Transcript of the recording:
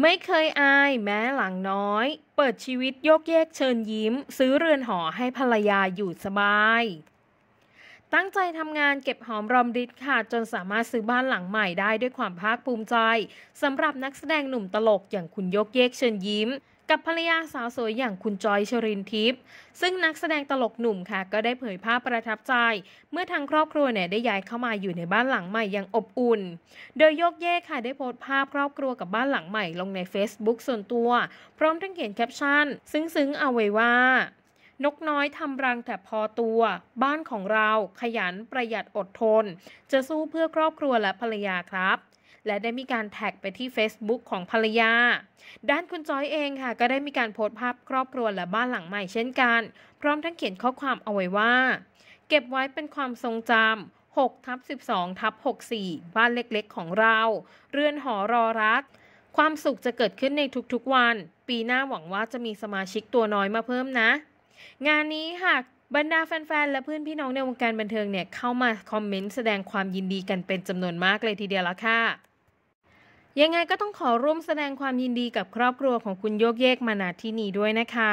ไม่เคยอายแม้หลังน้อย เปิดชีวิตโยกเยกเชิญยิ้ม ซื้อเรือนหอให้ภรรยาอยู่สบาย ตั้งใจทำงานเก็บหอมรอมริดค่ะจนสามารถซื้อบ้านหลังใหม่ได้ด้วยความภาคภูมิใจสำหรับนักแสดงหนุ่มตลกอย่างคุณโยกเยกเชิญยิ้มกับภรรยาสาวสวยอย่างคุณจอย ชรินทิพย์ซึ่งนักแสดงตลกหนุ่มค่ะก็ได้เผยภาพประทับใจ เมื่อทางครอบครัวเนี่ยได้ย้ายเข้ามาอยู่ในบ้านหลังใหม่อย่างอบอุ่น โดยโยกเย่ค่ะได้โพสต์ภาพครอบครัวกับบ้านหลังใหม่ลงใน Facebook ส่วนตัว พร้อมทั้งเขียนแคปชั่น ซึ้งๆเอาไว้ว่า นกน้อยทำรังแต่พอตัว บ้านของเราขยันประหยัดอดทน จะสู้เพื่อครอบครัวและภรรยาครับและได้มีการแท็กไปที่ Facebook ของภรรยา ด้านคุณจอยเองค่ะ ก็ได้มีการโพสต์ภาพครอบครัวและบ้านหลังใหม่เช่นกัน พร้อมทั้งเขียนข้อความเอาไว้ว่า เก็บไว้เป็นความทรงจำ6ทับ12ทับ64 บ้านเล็กๆของเรา เรือนหอรอรักความสุขจะเกิดขึ้นในทุกๆวัน ปีหน้าหวังว่าจะมีสมาชิกตัวน้อยมาเพิ่มนะ งานนี้หากบรรดาแฟนๆและเพื่อนพี่น้องในวงการบันเทิงเนี่ยเข้ามาคอมเมนต์แสดงความยินดีกันเป็นจำนวนมากเลยทีเดียวละค่ะยังไงก็ต้องขอร่วมแสดงความยินดีกับครอบครัวของคุณโยกเยกมาณที่นี่ด้วยนะคะ